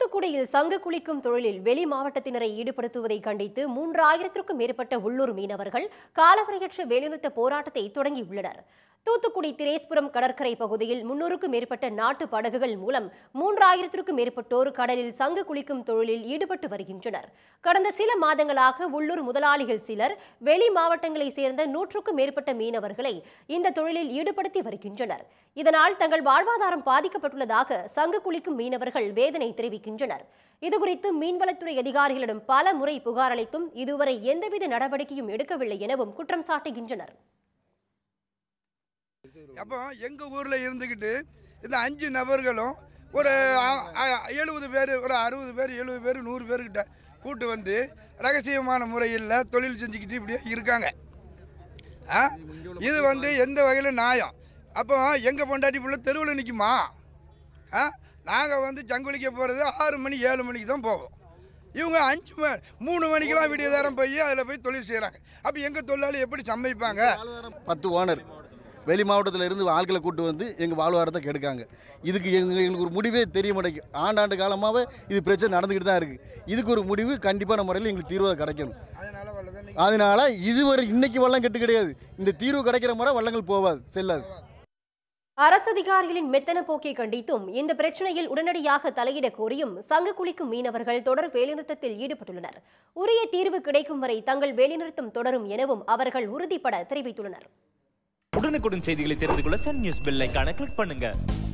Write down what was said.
தூத்துக்குடியில் சங்க குளிக்கும் தொழிலில் வெளி மாவட்டத்தினரை ஈடுபடுத்துவதை கண்டித்து மூன்றாயிரத்திற்கும் மேற்பட்ட உள்ளூர் மீனவர்கள் காலவரையற்ற வேலைநிறுத்த போராட்டத்தை தொடங்கியுள்ளனர் தூத்துக்குடி திரேஸ்புரம் கடற்கரை பகுதியில் முன்னூறுக்கும் மேற்பட்ட நாட்டு படகுகள் மூலம் மூன்றாயிரத்திற்கும் மேற்பட்டோர் கடலில் சங்க குளிக்கும் தொழிலில் ஈடுபட்டு வருகின்றனர் கடந்த சில மாதங்களாக உள்ளூர் முதலாளிகள் சிலர் வெளி மாவட்டங்களைச் சேர்ந்த நூற்றுக்கும் மேற்பட்ட மீனவர்களை இந்த தொழிலில் ஈடுபடுத்தி வருகின்றனர் இதனால் தங்கள் வாழ்வாதாரம் பாதிக்கப்பட்டுள்ளதாக சங்க குளிக்கும் மீனவர்கள் வேதனை தெரிவிக்கின்றனர் வருகின்றனர் இதுகுறித்து மீன்வளத்துறை அதிகாரிகளிடம் பல முறை புகார் அளித்தும் இதுவரை எந்தவித நடவடிக்கையும் எடுக்கவில்லை எனவும் குற்றம் சாட்டுகின்றனர் அப்போ எங்கள் ஊரில் இருந்துக்கிட்டு இந்த அஞ்சு நபர்களும் ஒரு எழுபது பேர் ஒரு அறுபது பேர் எழுபது பேர் நூறு பேர்கிட்ட கூட்டு வந்து ரகசியமான முறையில் தொழில் செஞ்சுக்கிட்டு இப்படியே இருக்காங்க இது வந்து எந்த வகையில் நியாயம் அப்போ எங்கள் பொண்டாட்டி பிள்ளை தெருவில் நிற்குமா நாங்கள் வந்து ஜங்குளிக்க போகிறது ஆறு மணி ஏழு மணிக்கு தான் போவோம் இவங்க அஞ்சு மணி மூணு மணிக்கெலாம் விடிய தரம் போய் அதில் போய் தொழில் செய்கிறாங்க அப்போ எங்கள் தொழிலாளி எப்படி சமைப்பாங்க பத்து ஓனர் வெளி மாவட்டத்தில் இருந்து ஆட்களை கூட்டு வந்து எங்கள் வாழ்வாரத்தை கெடுக்காங்க இதுக்கு எங்கள் எங்களுக்கு ஒரு முடிவே தெரிய மாட்டேங்குது ஆண்டாண்டு காலமாகவே இது பிரச்சனை நடந்துக்கிட்டு தான் இருக்குது இதுக்கு ஒரு முடிவு கண்டிப்பான முறையில் எங்களுக்கு தீர்வு கிடைக்கணும் அதனால் இதுவரை இன்றைக்கி வள்ளம் கெட்டு கிடையாது இந்த தீர்வு கிடைக்கிற முறை வள்ளங்கள் போகாது செல்லாது அரசதிகாரிகளின் மெத்தன போக்கை கண்டித்தும் இந்த பிரச்சனையில் உடனடியாக தலையிட கோரியும் சங்க குளிக்கும் மீனவர்கள் தொடர் வேலைநிறுத்தத்தில் ஈடுபட்டுள்ளனர் உரிய தீர்வு கிடைக்கும் வரை தங்கள் வேலைநிறுத்தம் தொடரும் எனவும் அவர்கள் உறுதிபட தெரிவித்துள்ளனர் உடனுக்குடன் செய்திகளை தெரிந்து கொள்ள சன் நியூஸ் பெல் கிளிக் பண்ணுங்க